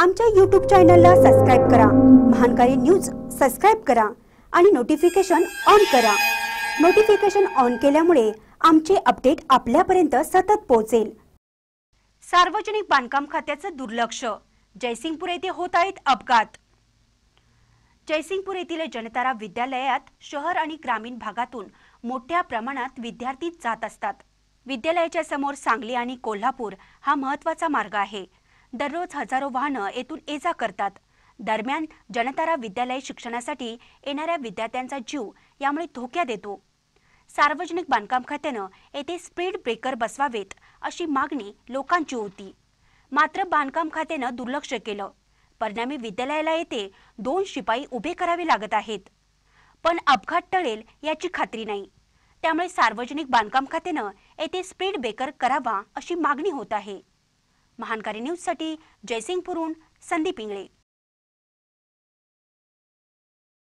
आमच्या यूट्यूब चॅनलला सबस्क्राईब करा महानकारी न्यूज सबस्क्राईब करा आणि नोटिफिकेशन ऑन करा नोटिफिकेशन ऑन केल्यामुळे आमचे अपडेट आपल्यापर्यंत सतत पोहोचेल सार्वजनिक बांधकाम खात्याचं दुर्लक्ष जयसिंगपूर येथे होत आहेत अपघात जयसिंगपूर येथील जनतारा विद्यालयात शहर आणि ग्रामीण भागातून मोठ्या प्रमाणात विद्यार्थी जात असतात विद्यालयाच्या समोर सांगली आणि कोल्हापूर हा महत्वाचा मार्ग आहे दररोज हजारो वाहनं येथून ये जा करतात दरम्यान जनतारा विद्यालय शिक्षणासाठी येणाऱ्या विद्यार्थ्यांचा जीव यामुळे धोक्यात येतो सार्वजनिक बांधकाम खात्यानं येथे स्पीड ब्रेकर बसवावेत अशी मागणी लोकांची होती मात्र बांधकाम खात्यानं दुर्लक्ष केलं परिणामी विद्यालयाला येथे दोन शिपाई उभे करावे लागत आहेत पण अपघात टळेल याची खात्री नाही त्यामुळे सार्वजनिक बांधकाम खात्यानं येथे स्पीड ब्रेकर करावा अशी मागणी होत आहे महानकारी न्यूजसाठी जयसिंगपूरहून संदीप इंगळे